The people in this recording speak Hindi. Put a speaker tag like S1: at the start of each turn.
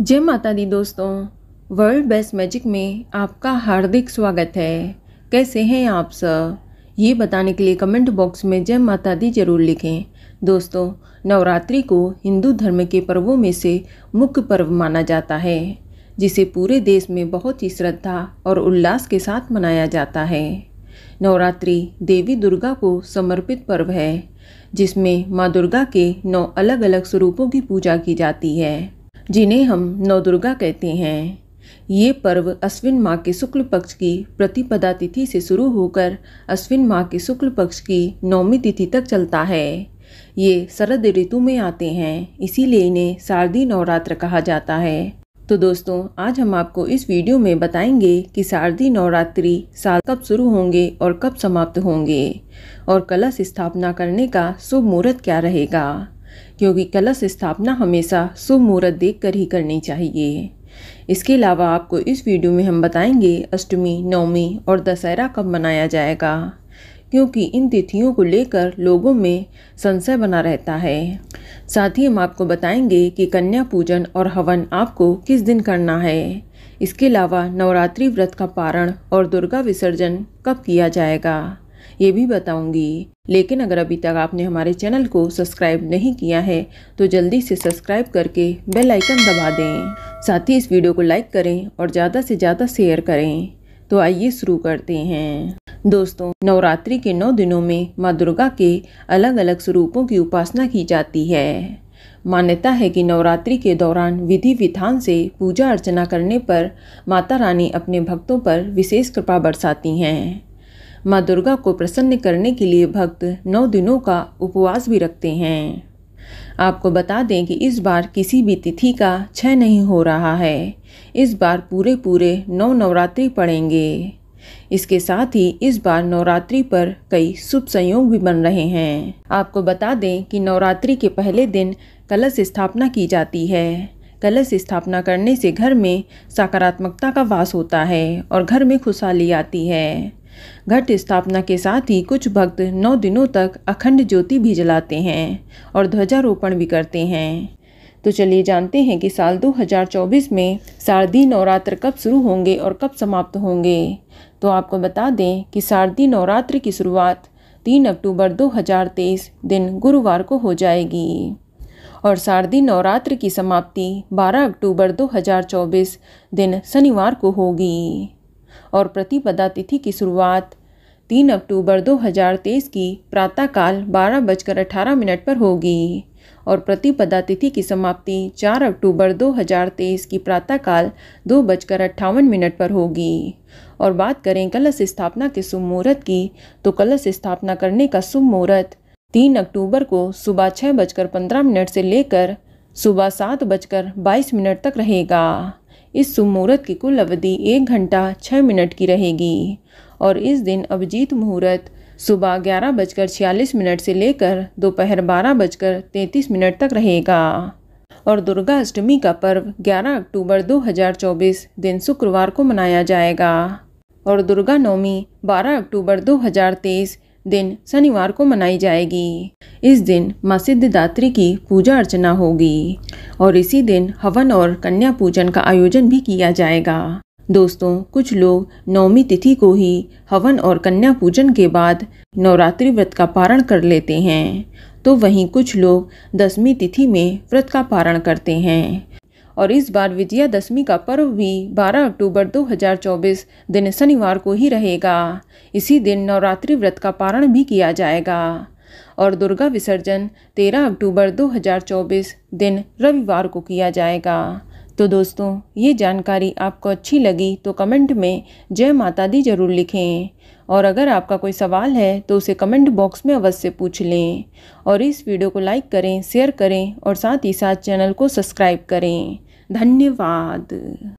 S1: जय माता दी दोस्तों वर्ल्ड बेस्ट मैजिक में आपका हार्दिक स्वागत है कैसे हैं आप सब ये बताने के लिए कमेंट बॉक्स में जय माता दी जरूर लिखें दोस्तों नवरात्रि को हिंदू धर्म के पर्वों में से मुख्य पर्व माना जाता है जिसे पूरे देश में बहुत ही श्रद्धा और उल्लास के साथ मनाया जाता है नवरात्रि देवी दुर्गा को समर्पित पर्व है जिसमें माँ दुर्गा के नौ अलग अलग स्वरूपों की पूजा की जाती है जिन्हें हम नवदुर्गा कहते हैं ये पर्व अश्विन माह के शुक्ल पक्ष की प्रतिपदा तिथि से शुरू होकर अश्विन माह के शुक्ल पक्ष की नौमी तिथि तक चलता है ये शरद ऋतु में आते हैं इसीलिए इन्हें शारदीय नवरात्र कहा जाता है तो दोस्तों आज हम आपको इस वीडियो में बताएंगे कि शारदीय नवरात्रि साल कब शुरू होंगे और कब समाप्त होंगे और कलश स्थापना करने का शुभ मुहूर्त क्या रहेगा क्योंकि कलश स्थापना हमेशा शुभ मुहूर्त देख कर ही करनी चाहिए इसके अलावा आपको इस वीडियो में हम बताएंगे अष्टमी नवमी और दशहरा कब मनाया जाएगा क्योंकि इन तिथियों को लेकर लोगों में संशय बना रहता है साथ ही हम आपको बताएंगे कि कन्या पूजन और हवन आपको किस दिन करना है इसके अलावा नवरात्रि व्रत का पारण और दुर्गा विसर्जन कब किया जाएगा ये भी बताऊंगी लेकिन अगर अभी तक आपने हमारे चैनल को सब्सक्राइब नहीं किया है तो जल्दी से सब्सक्राइब करके बेल आइकन दबा दें साथ ही इस वीडियो को लाइक करें और ज़्यादा से ज़्यादा शेयर करें तो आइए शुरू करते हैं दोस्तों नवरात्रि के नौ दिनों में माँ दुर्गा के अलग अलग स्वरूपों की उपासना की जाती है मान्यता है कि नवरात्रि के दौरान विधि विधान से पूजा अर्चना करने पर माता रानी अपने भक्तों पर विशेष कृपा बरसाती हैं माँ दुर्गा को प्रसन्न करने के लिए भक्त नौ दिनों का उपवास भी रखते हैं आपको बता दें कि इस बार किसी भी तिथि का छह नहीं हो रहा है इस बार पूरे पूरे नौ नवरात्रि पड़ेंगे इसके साथ ही इस बार नवरात्रि पर कई शुभ संयोग भी बन रहे हैं आपको बता दें कि नवरात्रि के पहले दिन कलश स्थापना की जाती है कलश स्थापना करने से घर में सकारात्मकता का वास होता है और घर में खुशहाली आती है घट स्थापना के साथ ही कुछ भक्त नौ दिनों तक अखंड ज्योति भी जलाते हैं और ध्वजारोपण भी करते हैं तो चलिए जानते हैं कि साल 2024 में शारदीय नवरात्र कब शुरू होंगे और कब समाप्त होंगे तो आपको बता दें कि शारदीय नवरात्र की शुरुआत 3 अक्टूबर 2023 दिन गुरुवार को हो जाएगी और शारदीय नवरात्र की समाप्ति 12 अक्टूबर 2024 दिन शनिवार को होगी और प्रतिपदा तिथि की शुरुआत तीन अक्टूबर 2023 की प्रातःकाल बारह बजकर अठारह मिनट पर होगी और प्रतिपदा तिथि की समाप्ति 4 अक्टूबर 2023 की प्रातःकाल दो बजकर अट्ठावन मिनट पर होगी और बात करें कलश स्थापना के शुभ मुहूर्त की तो कलश स्थापना करने का शुभ मुहूर्त तीन अक्टूबर को सुबह छः बजकर पंद्रह मिनट से लेकर सुबह सात बजकर बाईस मिनट तक रहेगा इस शुभ मुहूर्त की कुल अवधि एक घंटा छः मिनट की रहेगी और इस दिन अभिजीत मुहूर्त सुबह ग्यारह बजकर छियालीस मिनट से लेकर दोपहर बारह बजकर तैंतीस मिनट तक रहेगा और दुर्गा अष्टमी का पर्व 11 अक्टूबर 2024 दिन शुक्रवार को मनाया जाएगा और दुर्गा नवमी 12 अक्टूबर 2023 दिन शनिवार को मनाई जाएगी इस दिन माँ सिद्धिदात्री की पूजा अर्चना होगी और इसी दिन हवन और कन्या पूजन का आयोजन भी किया जाएगा दोस्तों कुछ लोग नवमी तिथि को ही हवन और कन्या पूजन के बाद नवरात्रि व्रत का पारण कर लेते हैं तो वहीं कुछ लोग दसवीं तिथि में व्रत का पारण करते हैं और इस बार विजया दशमी का पर्व भी 12 अक्टूबर 2024 दिन शनिवार को ही रहेगा इसी दिन नवरात्रि व्रत का पारण भी किया जाएगा और दुर्गा विसर्जन 13 अक्टूबर 2024 दिन रविवार को किया जाएगा तो दोस्तों ये जानकारी आपको अच्छी लगी तो कमेंट में जय माता दी जरूर लिखें और अगर आपका कोई सवाल है तो उसे कमेंट बॉक्स में अवश्य पूछ लें और इस वीडियो को लाइक करें शेयर करें और साथ ही साथ चैनल को सब्सक्राइब करें धन्यवाद